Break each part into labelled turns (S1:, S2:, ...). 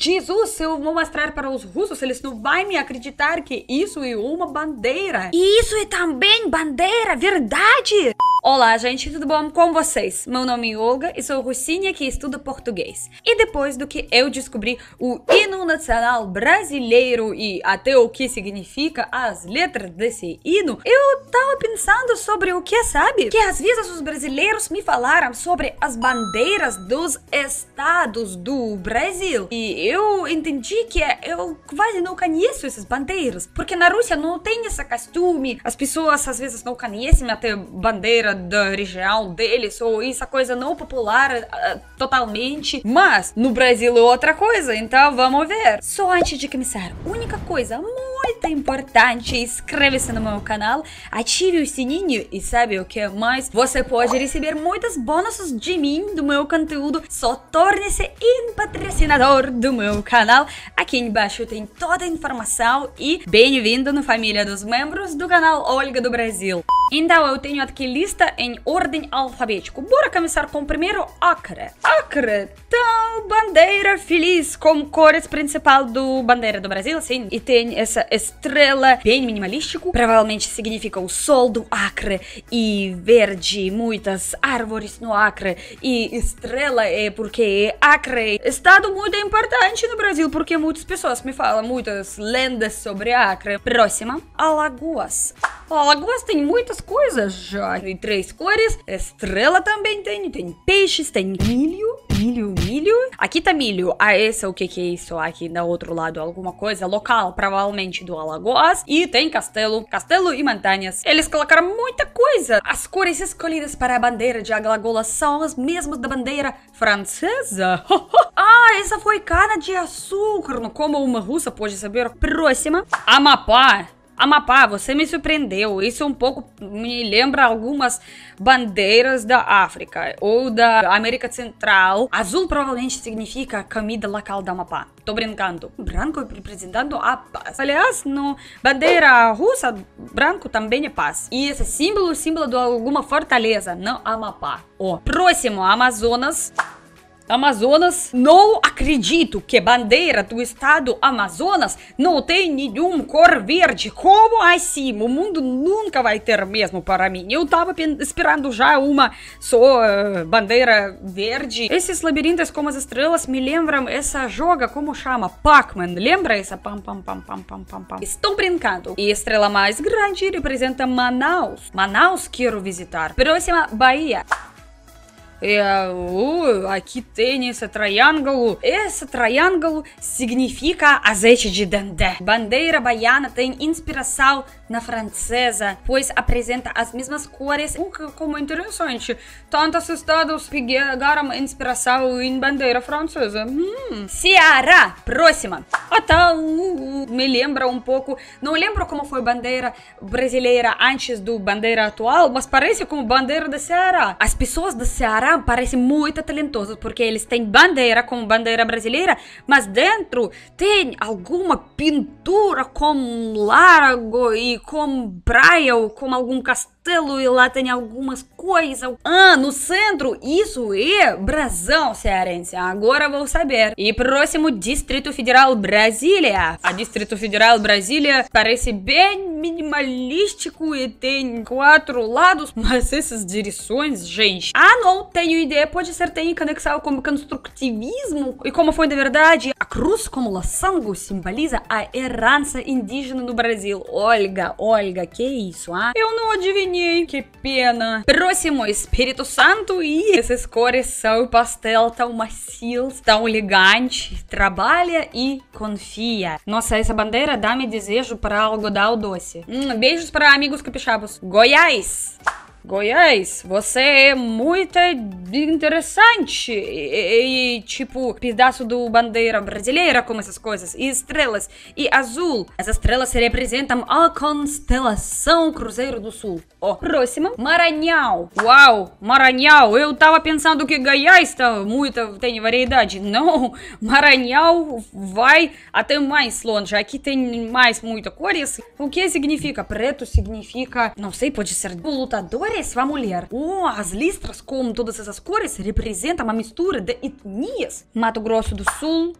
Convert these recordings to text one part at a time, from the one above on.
S1: Jesus, eu vou mostrar para os russos, eles não vão me acreditar que isso é uma bandeira. E isso é também bandeira, verdade? Olá, gente, tudo bom com vocês? Meu nome é Olga e sou russinha que estuda português. E depois do que eu descobri o hino nacional brasileiro e até o que significa as letras desse hino, eu tava pensando sobre o que, é, sabe? Que às vezes os brasileiros me falaram sobre as bandeiras dos estados do Brasil. E eu entendi que é, eu quase não conheço essas bandeiras, porque na Rússia não tem esse costume, as pessoas às vezes não conhecem até bandeiras brasileira da região deles, ou essa coisa não popular uh, totalmente. Mas no Brasil é outra coisa, então vamos ver. Só antes de começar, única coisa muito importante, inscreva-se no meu canal, ative o sininho e sabe o que mais? Você pode receber muitos bônus de mim, do meu conteúdo, só torne-se um patrocinador do meu canal. Aqui embaixo tem toda a informação e bem-vindo no Família dos Membros do canal Olga do Brasil. Então eu tenho aqui lista em ordem alfabética. Bora começar com o primeiro acre. Acre, então bandeira feliz como cores principal do bandeira do Brasil, sim. E tem essa estrela bem minimalística. provavelmente significa o sol do Acre e verde, muitas árvores no Acre e estrela é porque Acre estado muito importante no Brasil porque muitas pessoas me falam muitas lendas sobre Acre. Próxima, Alagoas. Alagoas tem muitas outras coisas já. Tem três cores, estrela também tem, tem peixes, tem milho, milho, milho. Aqui tá milho. Ah, esse é o que que é isso? Ah, aqui do outro lado, alguma coisa local, provavelmente do Alagoas. E tem castelo, castelo e montanhas. Eles colocaram muita coisa. As cores escolhidas para a bandeira de Alagoas são as mesmas da bandeira francesa. ah, essa foi cana de açúcar, como uma russa pode saber. Próxima. Amapá. Amapá, você me surpreendeu. Isso um pouco me lembra algumas bandeiras da África ou da América Central. Azul provavelmente significa comida local da Amapá. Tô brincando. Branco representando a paz. Aliás, na bandeira russa, branco também é paz. E esse símbolo, símbolo de alguma fortaleza, não Amapá. Ó, próximo, Amazonas. Amazonas, não acredito que bandeira do estado Amazonas não tem nenhum cor verde. Como assim? O mundo nunca vai ter mesmo para mim. Eu tava esperando já uma só uh, bandeira verde. Esses labirintos como as estrelas me lembram essa joga, como chama? Pac-Man. Lembra essa? Pam, pam, pam, pam, pam, pam, pam. Estão brincando. E a estrela mais grande representa Manaus. Manaus quero visitar. Próxima, é Bahia. Uh, aqui tem esse triângulo. Esse triângulo significa azeite de dendê. Bandeira baiana tem inspiração na francesa, pois apresenta as mesmas cores, o que como interessante. Tantos estados pegaram inspiração em bandeira francesa. Hum. Ceará, próxima. Atal, me lembra um pouco, não lembro como foi bandeira brasileira antes do bandeira atual, mas parece como bandeira do Ceará. As pessoas do Ceará parecem muito talentosas, porque eles têm bandeira como bandeira brasileira, mas dentro tem alguma pintura com largo e como Braille ou como algum castelo castelo e lá tem algumas coisas. Ah, no centro, isso é Brasão cearense. Agora vou saber. E próximo, Distrito Federal Brasília. A Distrito Federal Brasília parece bem minimalístico e tem quatro lados, mas essas direções, gente. Ah, não tenho ideia. Pode ser tem conexão com construtivismo e como foi de verdade. A cruz como laçango simboliza a herança indígena no Brasil. Olga, Olga, que é isso, ah? Eu não adivinhei Ai, que pena. Próximo, Espírito Santo. E essas cores são pastel tão tá macios, tão tá elegante. Trabalha e confia. Nossa, essa bandeira dá-me desejo para algodão doce. Hum, beijos para amigos capixabos. Goiás! Goiás, você é muito interessante. E, e, tipo, pedaço do bandeira brasileira, como essas coisas. E estrelas. E azul. As estrelas representam a constelação Cruzeiro do Sul. Ó, próximo Maranhão. Uau, Maranhão. Eu tava pensando que Goiás tá muita, tem variedade. Não, Maranhão vai até mais longe. Aqui tem mais muito cores. Assim, o que significa? Preto significa, não sei, pode ser lutadores apareceu a mulher. Oh, as listras com todas essas cores representam uma mistura de etnias. Mato Grosso do Sul,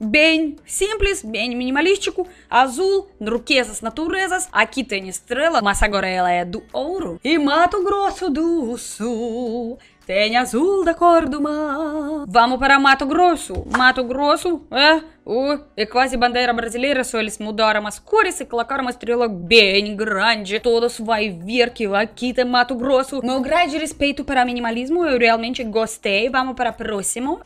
S1: bem simples, bem minimalístico, azul, riquezas, naturezas. Aqui tem estrela, mas agora ela é do ouro. E Mato Grosso do Sul tem azul da cor do mar. Vamos para Mato Grosso. Mato Grosso é, o, é quase bandeira brasileira, só eles mudaram as cores e colocaram uma estrela bem grande. Todos vai ver que aqui tem Mato Grosso. Meu grande respeito para minimalismo, eu realmente gostei. Vamos para próximo.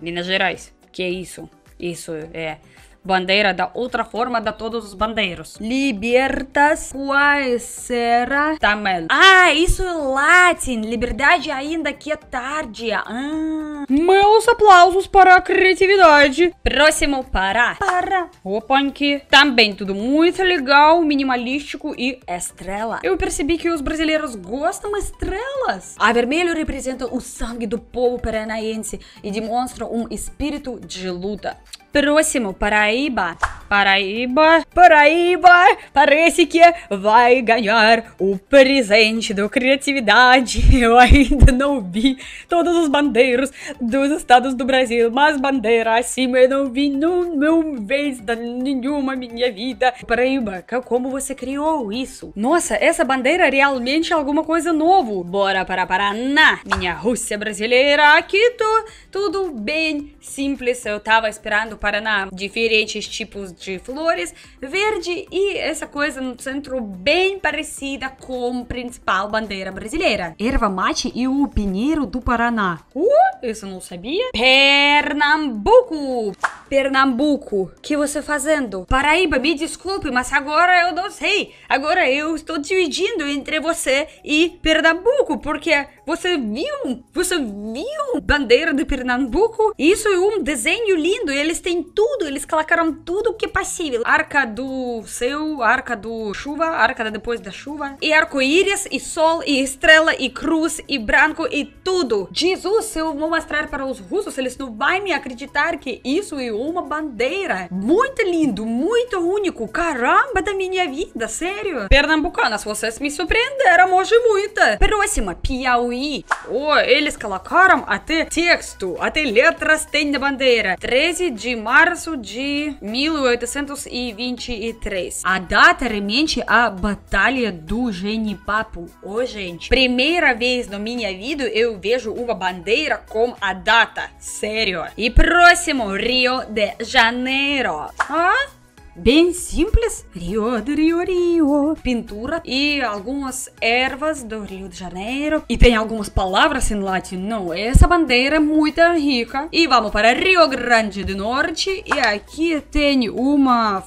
S1: Minas Gerais. Que é isso? Isso é bandeira da outra forma da todos os bandeiros. Libertas quaesera tamel. Ah, isso é latim. Liberdade ainda que é tarde. Ah. Meus aplausos para a criatividade. Próximo, Pará. Pará. Opanque. Também tudo muito legal, minimalístico e estrela. Eu percebi que os brasileiros gostam estrelas. A vermelho representa o sangue do povo paranaense e demonstra um espírito de luta. Próximo, Paraíba. Paraíba, Paraíba, parece que vai ganhar o presente do Criatividade. Eu ainda não vi todos os bandeiros dos estados do Brasil, mas bandeira acima eu não vi nenhuma vez da nenhuma minha vida. Paraíba, como você criou isso? Nossa, essa bandeira é realmente alguma coisa novo. Bora para Paraná, minha Rússia brasileira. Aqui tô, tudo bem simples, eu tava esperando Paraná, diferentes tipos de flores, verde e essa coisa no centro bem parecida com a principal bandeira brasileira. Erva mate e o pinheiro do Paraná. Uh, isso não sabia. Pernambuco! Pernambuco, que você fazendo? Paraíba, me desculpe, mas agora eu não sei. Agora eu estou dividindo entre você e Pernambuco, porque você viu, você viu bandeira de Pernambuco? Isso é um desenho lindo, eles têm tem tudo, eles colocaram tudo que é possível. Arca do céu, arca do chuva, arca depois da chuva, e arco-íris, e sol, e estrela, e cruz, e branco, e tudo. Jesus, eu vou mostrar para os russos, eles não vão me acreditar que isso é uma bandeira. Muito lindo, muito único, caramba da minha vida, sério. Pernambucanas, vocês me surpreenderam hoje muito. Próxima, Piauí. Oh, eles colocaram até texto, até letras tem na bandeira. 13 de de março de 1823. A data remete é a Batalha do Genipapo. Ô, oh, gente, primeira vez no minha vida eu vejo uma bandeira com a data. Sério. E próximo, Rio de Janeiro. Ah? bem simples. Rio, de Rio, Rio. Pintura e algumas ervas do Rio de Janeiro. E tem algumas palavras em latim. Não, é? essa bandeira é muito rica. E vamos para Rio Grande do Norte. E aqui tem uma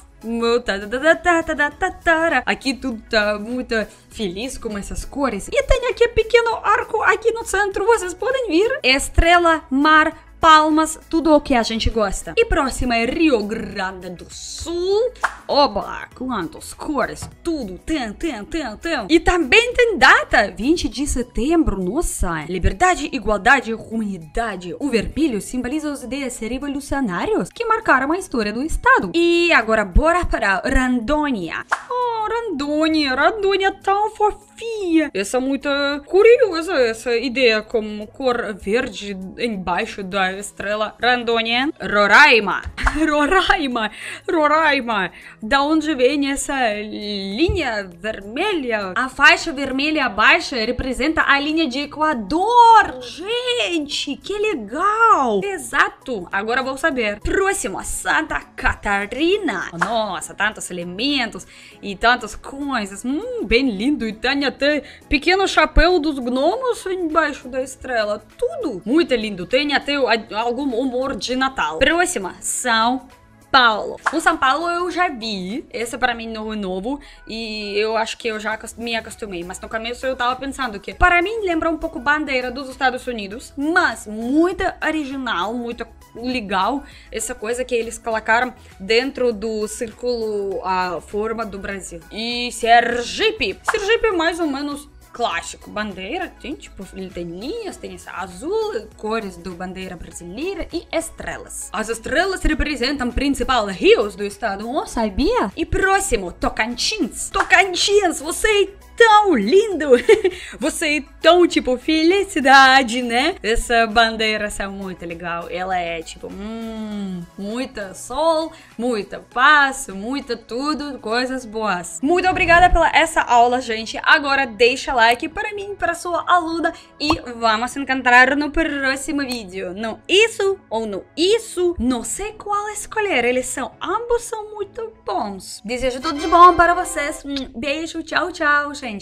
S1: Aqui tudo tá muito feliz com essas cores. E tem aqui pequeno arco aqui no centro. Vocês podem ver Estrela, mar, Palmas, tudo o que a gente gosta. E próxima é Rio Grande do Sul. Oba, quantas cores, tudo, tem, tem, tem, tem. E também tem data, 20 de setembro, nossa. Liberdade, igualdade, humanidade. O vermelho simboliza os ideias revolucionários que marcaram a história do estado. E agora bora para Randônia. Oh, Randonia, Randonia Randônia tão fofinha. Essa é muito curiosa, essa ideia como cor verde embaixo da estrela Randônia. Roraima. Roraima, Roraima, da onde vem essa linha vermelha? A faixa vermelha abaixo representa a linha de Equador, gente, que legal! Exato, agora vou saber. Próximo, Santa Catarina. Nossa, tantos elementos e tantas coisas, hum, bem lindo. E tem até pequeno chapéu dos gnomos embaixo da estrela, tudo muito lindo. Tem até algum humor de Natal. Próxima, São são Paulo. O São Paulo eu já vi, esse é para mim não é novo e eu acho que eu já me acostumei, mas no começo eu tava pensando que para mim lembra um pouco bandeira dos Estados Unidos, mas muito original, muito legal essa coisa que eles colocaram dentro do círculo a forma do Brasil. E Sergipe, Sergipe mais ou menos clássico. Bandeira tem, tipo, ele tem linhas, tem essa azul, cores do bandeira brasileira e estrelas. As estrelas representam principal rios do estado. Oh, sabia? E próximo, Tocantins. Tocantins, você tão lindo! Você é tão, tipo, felicidade, né? Essa bandeira é muito legal. Ela é, tipo, hum, muita sol, muita paz, muita tudo, coisas boas. Muito obrigada pela essa aula, gente. Agora deixa like para mim, para sua aluna e vamos encontrar no próximo vídeo. No isso ou no isso, não sei qual escolher. Eles são, ambos são muito bons. Desejo tudo de bom para vocês. Um beijo, tchau, tchau, gente. French